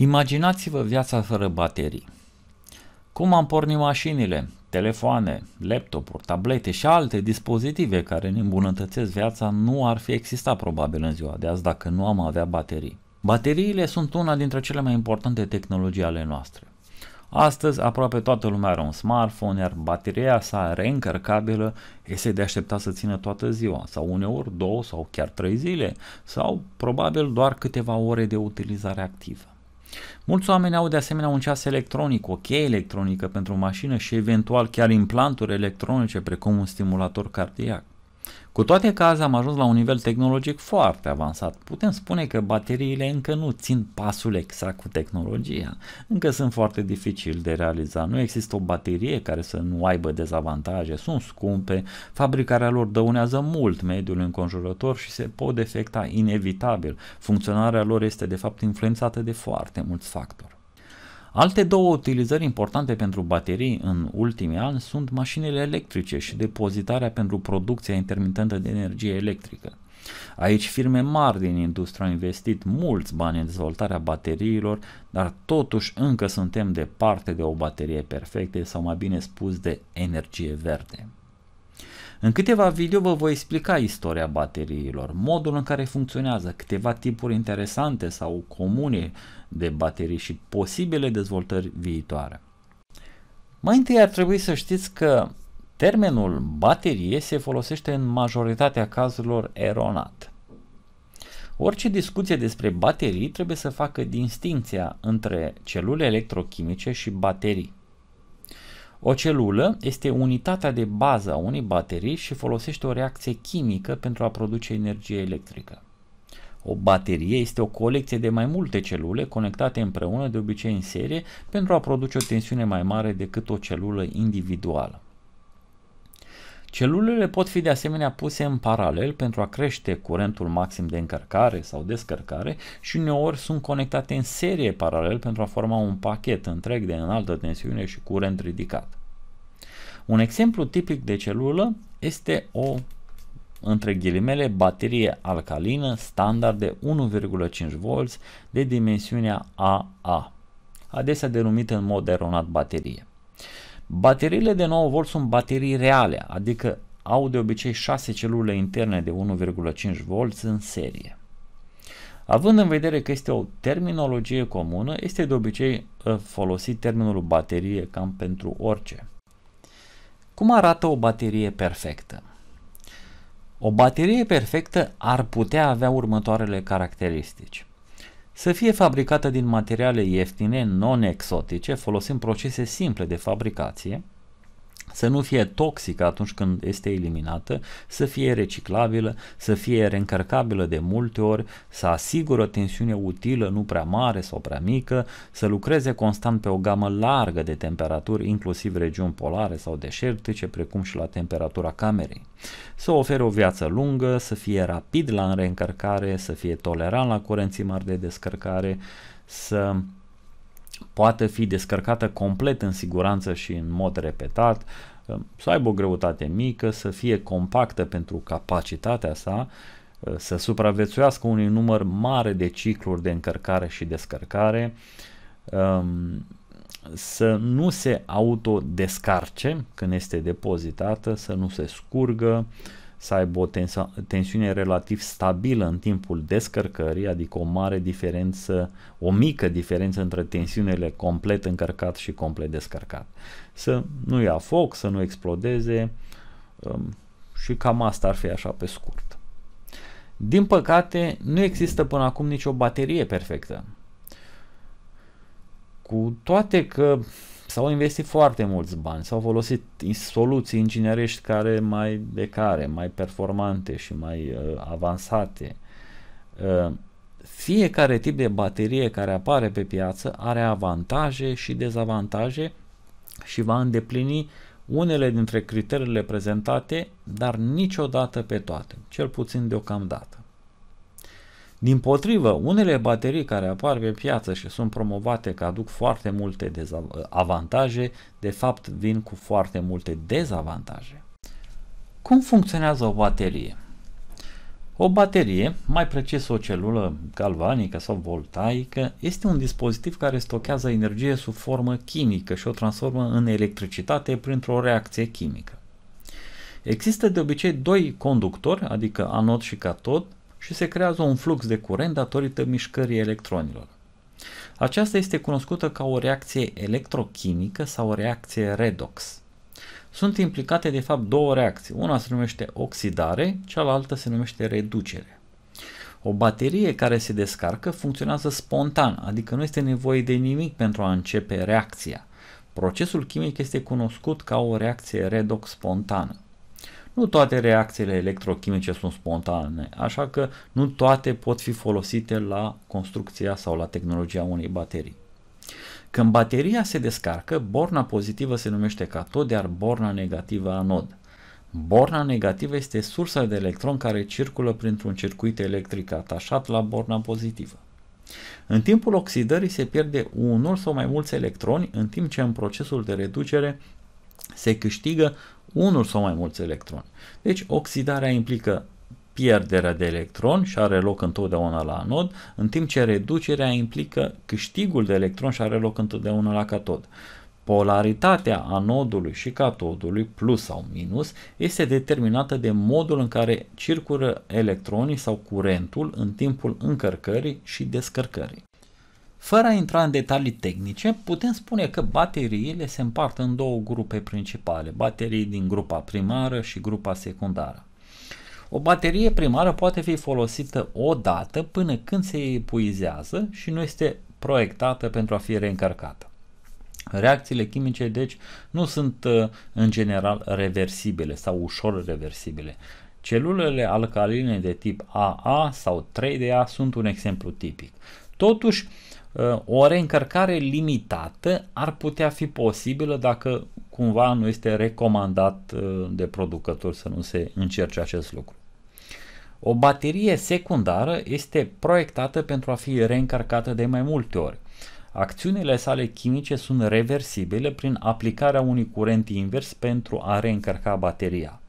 Imaginați-vă viața fără baterii. Cum am pornit mașinile, telefoane, laptopuri, tablete și alte dispozitive care ne îmbunătățesc viața nu ar fi existat probabil în ziua de azi dacă nu am avea baterii. Bateriile sunt una dintre cele mai importante tehnologii ale noastre. Astăzi aproape toată lumea are un smartphone, iar bateria sa reîncărcabilă este de așteptat să țină toată ziua, sau uneori două sau chiar trei zile, sau probabil doar câteva ore de utilizare activă. Mulți oameni au de asemenea un ceas electronic, o cheie electronică pentru o mașină și eventual chiar implanturi electronice precum un stimulator cardiac. Cu toate că azi am ajuns la un nivel tehnologic foarte avansat, putem spune că bateriile încă nu țin pasul exact cu tehnologia, încă sunt foarte dificil de realizat, nu există o baterie care să nu aibă dezavantaje, sunt scumpe, fabricarea lor dăunează mult mediul înconjurător și se pot defecta inevitabil, funcționarea lor este de fapt influențată de foarte mulți factori. Alte două utilizări importante pentru baterii în ultimii ani sunt mașinile electrice și depozitarea pentru producția intermitentă de energie electrică. Aici firme mari din industrie au investit mulți bani în dezvoltarea bateriilor, dar totuși încă suntem departe de o baterie perfectă sau mai bine spus de energie verde. În câteva video vă voi explica istoria bateriilor, modul în care funcționează, câteva tipuri interesante sau comune de baterii și posibile dezvoltări viitoare. Mai întâi ar trebui să știți că termenul baterie se folosește în majoritatea cazurilor eronat. Orice discuție despre baterii trebuie să facă distinția între celule electrochimice și baterii. O celulă este unitatea de bază a unei baterii și folosește o reacție chimică pentru a produce energie electrică. O baterie este o colecție de mai multe celule conectate împreună de obicei în serie pentru a produce o tensiune mai mare decât o celulă individuală. Celulele pot fi de asemenea puse în paralel pentru a crește curentul maxim de încărcare sau descărcare și uneori sunt conectate în serie paralel pentru a forma un pachet întreg de înaltă tensiune și curent ridicat. Un exemplu tipic de celulă este o între ghilimele baterie alcalină standard de 1,5V de dimensiunea AA, adesea denumită în mod eronat baterie. Bateriile de 9V sunt baterii reale, adică au de obicei 6 celule interne de 1,5V în serie. Având în vedere că este o terminologie comună, este de obicei uh, folosit termenul baterie cam pentru orice. Cum arată o baterie perfectă? O baterie perfectă ar putea avea următoarele caracteristici să fie fabricată din materiale ieftine, non-exotice, folosind procese simple de fabricație, să nu fie toxică atunci când este eliminată, să fie reciclabilă, să fie reîncărcabilă de multe ori, să asigură tensiune utilă nu prea mare sau prea mică, să lucreze constant pe o gamă largă de temperaturi, inclusiv regiuni polare sau deșertice, precum și la temperatura camerei. Să ofere o viață lungă, să fie rapid la reîncărcare, să fie tolerant la curenții mari de descărcare, să poate fi descărcată complet în siguranță și în mod repetat, uh, să aibă o greutate mică, să fie compactă pentru capacitatea sa, uh, să supraviețuiască unui număr mare de cicluri de încărcare și descărcare, um, să nu se autodescarce când este depozitată, să nu se scurgă, uh, să aibă o tensiune relativ stabilă în timpul descărcării, adică o mare diferență, o mică diferență între tensiunile complet încărcat și complet descărcat. Să nu ia foc, să nu explodeze um, și cam asta ar fi așa pe scurt. Din păcate, nu există până acum nicio baterie perfectă. Cu toate că s-au investit foarte mulți bani, s-au folosit soluții inginerești care mai care, mai performante și mai uh, avansate. Uh, fiecare tip de baterie care apare pe piață are avantaje și dezavantaje și va îndeplini unele dintre criteriile prezentate, dar niciodată pe toate, cel puțin deocamdată. Din potrivă, unele baterii care apar pe piață și sunt promovate că aduc foarte multe avantaje, de fapt vin cu foarte multe dezavantaje. Cum funcționează o baterie? O baterie, mai precis o celulă galvanică sau voltaică, este un dispozitiv care stochează energie sub formă chimică și o transformă în electricitate printr-o reacție chimică. Există de obicei doi conductori, adică anod și catod, și se creează un flux de curent datorită mișcării electronilor. Aceasta este cunoscută ca o reacție electrochimică sau o reacție redox. Sunt implicate de fapt două reacții, una se numește oxidare, cealaltă se numește reducere. O baterie care se descarcă funcționează spontan, adică nu este nevoie de nimic pentru a începe reacția. Procesul chimic este cunoscut ca o reacție redox spontană. Nu toate reacțiile electrochimice sunt spontane, așa că nu toate pot fi folosite la construcția sau la tehnologia unei baterii. Când bateria se descarcă, borna pozitivă se numește catod, iar borna negativă anod. Borna negativă este sursa de electron care circulă printr-un circuit electric atașat la borna pozitivă. În timpul oxidării se pierde unul sau mai mulți electroni, în timp ce în procesul de reducere se câștigă unul sau mai mulți electroni. Deci oxidarea implică pierderea de electron și are loc întotdeauna la anod, în timp ce reducerea implică câștigul de electron și are loc întotdeauna la catod. Polaritatea anodului și catodului, plus sau minus, este determinată de modul în care circură electronii sau curentul în timpul încărcării și descărcării. Fără a intra în detalii tehnice, putem spune că bateriile se împart în două grupe principale, baterii din grupa primară și grupa secundară. O baterie primară poate fi folosită o dată până când se epuizează și nu este proiectată pentru a fi reîncărcată. Reacțiile chimice, deci, nu sunt uh, în general reversibile sau ușor reversibile. Celulele alcaline de tip AA sau 3DA sunt un exemplu tipic. Totuși, uh, Ă, o reîncărcare limitată ar putea fi posibilă dacă cumva nu este recomandat ă, de producător să nu se încerce acest lucru. O baterie secundară este proiectată pentru a fi reîncărcată de mai multe ori. Acțiunile sale chimice sunt reversibile prin aplicarea unui curent invers pentru a reîncărca bateria.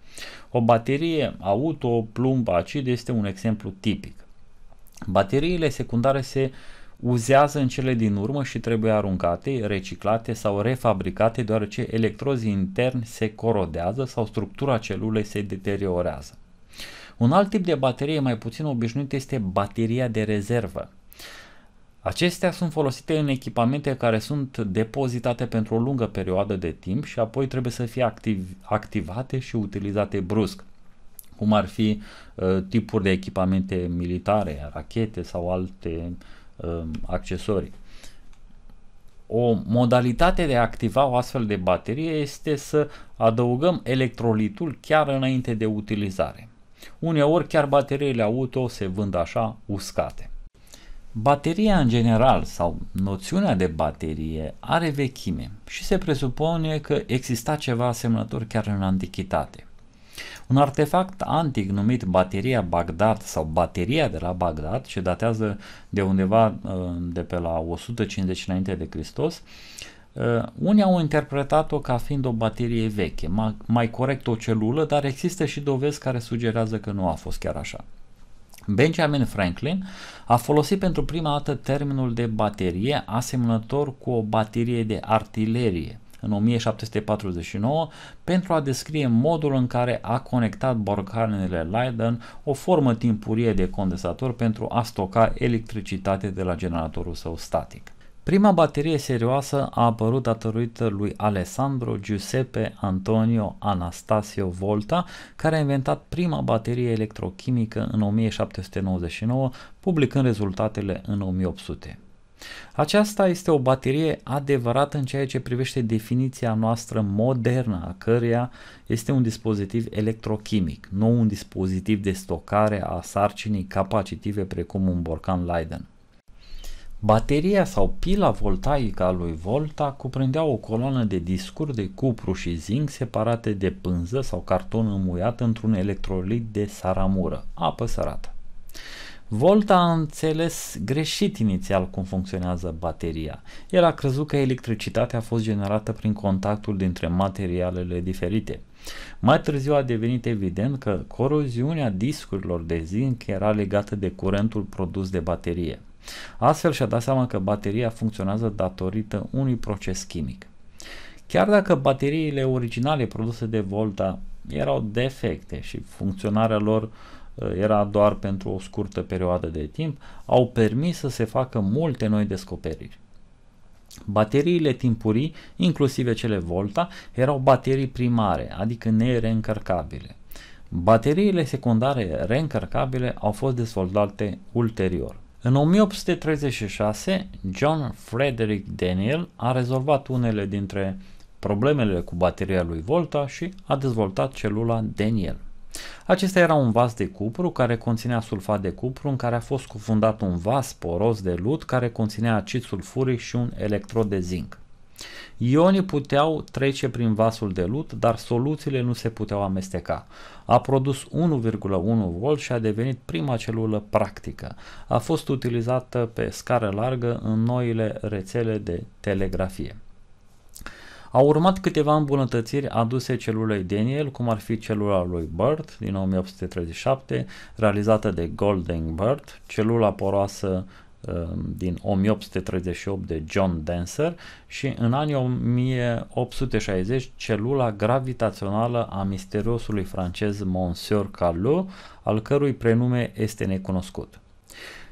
O baterie auto plumb acid este un exemplu tipic. Bateriile secundare se uh, uzează în cele din urmă și trebuie aruncate, reciclate sau refabricate deoarece electrozii interni se corodează sau structura celulei se deteriorează. Un alt tip de baterie mai puțin obișnuit este bateria de rezervă. Acestea sunt folosite în echipamente care sunt depozitate pentru o lungă perioadă de timp și apoi trebuie să fie activ- activate și utilizate brusc cum ar fi uh, tipuri de echipamente militare, rachete sau alte uh, Um, accesorii. O modalitate de a activa o astfel de baterie este să adăugăm electrolitul chiar înainte de utilizare. Uneori chiar bateriile auto se vând așa uscate. Bateria în general sau noțiunea de baterie are vechime și se presupune că exista ceva asemănător chiar în antichitate. Un artefact antic numit Bateria Bagdad sau Bateria de la Bagdad, ce datează de undeva uh, de pe la 150 înainte de Hristos, uh, unii au interpretat-o ca fiind o baterie veche, mai, mai corect o celulă, dar există și dovezi care sugerează că nu a fost chiar așa. Benjamin Franklin a folosit pentru prima dată termenul de baterie asemănător cu o baterie de artilerie în 1749 pentru a descrie modul în care a conectat borcanele Leyden o formă timpurie de condensator pentru a stoca electricitate de la generatorul său static. Prima baterie serioasă a apărut datorită lui Alessandro Giuseppe Antonio Anastasio Volta, care a inventat prima baterie electrochimică în 1799, publicând rezultatele în 1800. Aceasta este o baterie adevărată în ceea ce privește definiția noastră modernă a căreia este un dispozitiv electrochimic, nu un dispozitiv de stocare a sarcinii capacitive precum un borcan Leiden. Bateria sau pila voltaică a lui Volta cuprindea o coloană de discuri de cupru și zinc separate de pânză sau carton înmuiat într-un electrolit de saramură, apă sărată. Volta a înțeles greșit inițial cum funcționează bateria. El a crezut că electricitatea a fost generată prin contactul dintre materialele diferite. Mai târziu a devenit evident că coroziunea discurilor de zinc era legată de curentul produs de baterie. Astfel și-a dat seama că bateria funcționează datorită unui proces chimic. Chiar dacă bateriile originale produse de Volta erau defecte și funcționarea lor uh, Eh, era doar pentru o scurtă perioadă de timp, au permis să se facă multe noi descoperiri. Bateriile timpurii, inclusive cele Volta, erau baterii primare, adică nereîncărcabile. Bateriile secundare reîncărcabile au fost dezvoltate ulterior. În 1836, John Frederick Daniel a rezolvat unele dintre problemele cu bateria lui Volta și a dezvoltat celula Daniel. Acesta era un vas de cupru care conținea sulfat de cupru în care a fost cufundat un vas poros de lut care conținea acid sulfuric și un electrod de zinc. Ionii puteau trece prin vasul de lut, dar soluțiile nu se puteau amesteca. A produs 1,1 V și a devenit prima celulă practică. A fost utilizată pe scară largă în noile rețele de telegrafie. Au urmat câteva îmbunătățiri aduse celulei Daniel, cum ar fi celula lui Bird din 1837, realizată de Golden Bird, celula poroasă um, din 1838 de John Dancer și în anii 1860 celula gravitațională a misteriosului francez Monsieur Carlo, al cărui prenume este necunoscut.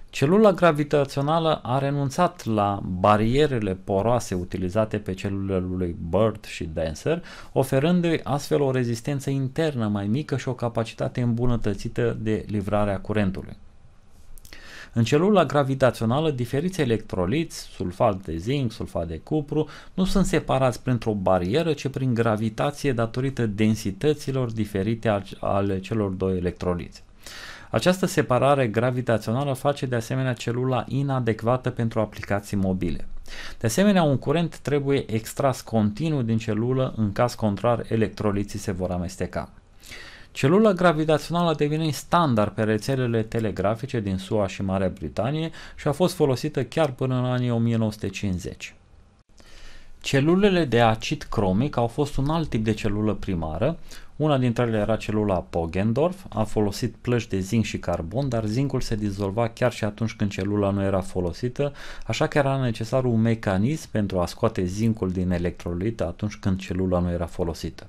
Celula gravitațională a renunțat la barierele poroase utilizate pe celulele lui Bird și Dancer, oferându-i astfel o rezistență internă mai mică și o capacitate îmbunătățită de livrare a curentului. În celula gravitațională, diferiți electroliți, sulfat de zinc, sulfat de cupru, nu sunt separați printr-o barieră, ci prin gravitație datorită densităților diferite ale celor doi electroliți. Această separare gravitațională face de asemenea celula inadecvată pentru aplicații mobile. De asemenea, un curent trebuie extras continuu din celulă, în caz contrar electroliții se vor amesteca. Celula gravitațională devine standard pe rețelele telegrafice din SUA și Marea Britanie și a fost folosită chiar până în anii 1950. Celulele de acid cromic au fost un alt tip de celulă primară, una dintre ele era celula Poggendorf, a folosit plăci de zinc și carbon, dar zincul se dizolva chiar și atunci când celula nu era folosită, așa că era necesar un mecanism pentru a scoate zincul din electrolit atunci când celula nu era folosită.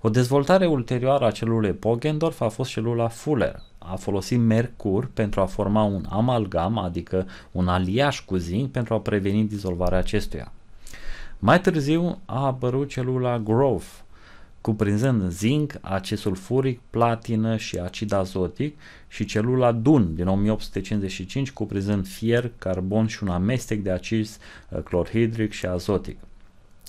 O dezvoltare ulterioară a celulei Poggendorf a fost celula Fuller. A folosit mercur pentru a forma un amalgam, adică un aliaj cu zinc, pentru a preveni dizolvarea acestuia. Mai târziu a apărut celula Growth, cuprinzând zinc, acid sulfuric, platină și acid azotic și celula Dun din 1855, cuprinzând fier, carbon și un amestec de acizi uh, clorhidric și azotic.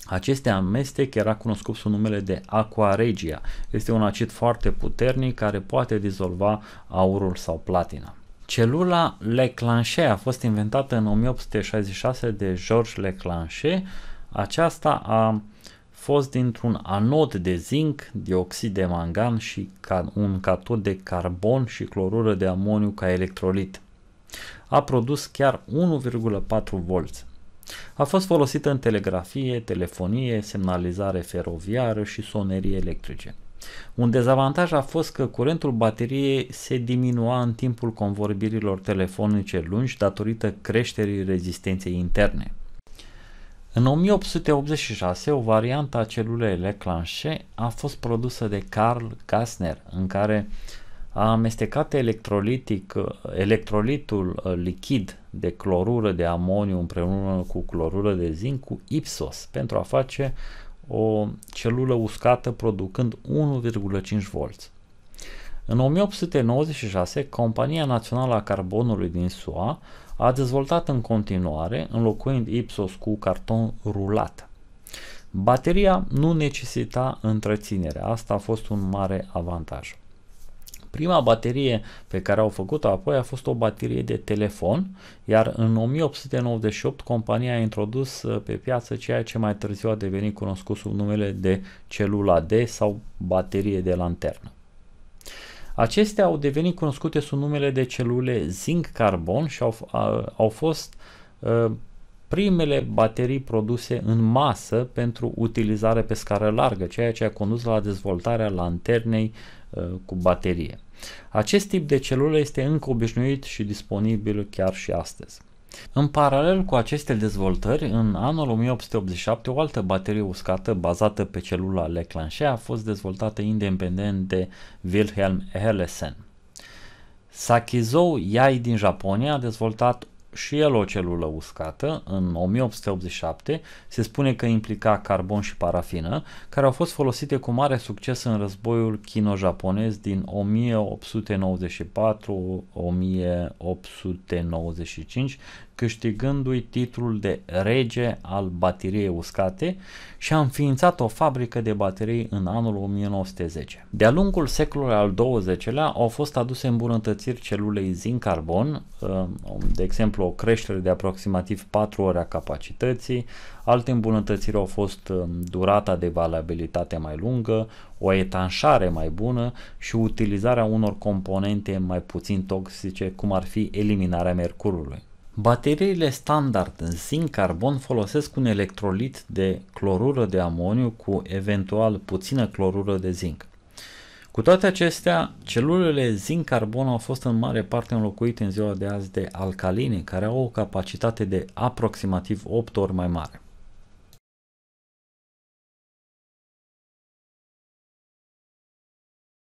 Acest amestec era cunoscut sub numele de aqua regia. Este un acid foarte puternic care poate dizolva aurul sau platina. Celula Leclanché a fost inventată în 1866 de Georges Leclanché, aceasta a fost dintr-un anod de zinc, dioxid de mangan și un catod de carbon și clorură de amoniu ca electrolit. A produs chiar 1,4V. A fost folosită în telegrafie, telefonie, semnalizare feroviară și sonerie electrice. Un dezavantaj a fost că curentul bateriei se diminua în timpul convorbirilor telefonice lungi datorită creșterii rezistenței interne. În 1886, o variantă a celulei Clanchet a fost produsă de Carl Gassner, în care a amestecat electrolitic, electrolitul uh, lichid de clorură de amoniu împreună cu clorură de zinc cu Ipsos pentru a face o celulă uscată producând 1,5 V. În 1896, Compania Națională a Carbonului din SUA a dezvoltat în continuare, înlocuind Ipsos cu carton rulat. Bateria nu necesita întreținere, asta a fost un mare avantaj. Prima baterie pe care au făcut-o apoi a fost o baterie de telefon, iar în 1898 compania a introdus uh, pe piață ceea ce mai târziu a devenit cunoscut sub numele de celula D sau baterie de lanternă. Acestea au devenit cunoscute sub numele de celule zinc-carbon și au, au fost uh, primele baterii produse în masă pentru utilizare pe scară largă, ceea ce a condus la dezvoltarea lanternei uh, cu baterie. Acest tip de celulă este încă obișnuit și disponibil chiar și astăzi. În paralel cu aceste dezvoltări, în anul 1887 o altă baterie uscată bazată pe celula Le Clanchet a fost dezvoltată independent de Wilhelm Hellesen. Sakizou Yai din Japonia a dezvoltat și el o celulă uscată, în 1887 se spune că implica carbon și parafină, care au fost folosite cu mare succes în războiul chino-japonez din 1894-1895 câștigându-i titlul de rege al bateriei uscate și a înființat o fabrică de baterii în anul 1910. De-a lungul secolului al XX-lea au fost aduse îmbunătățiri celulei zinc-carbon, um, de exemplu o creștere de aproximativ 4 ore a capacității, alte îmbunătățiri au fost um, durata de valabilitate mai lungă, o etanșare mai bună și utilizarea unor componente mai puțin toxice, cum ar fi eliminarea mercurului. Bateriile standard în zinc-carbon folosesc un electrolit de clorură de amoniu cu eventual puțină clorură de zinc. Cu toate acestea, celulele zinc-carbon au fost în mare parte înlocuite în ziua de azi de alcaline, care au o capacitate de aproximativ 8 ori mai mare.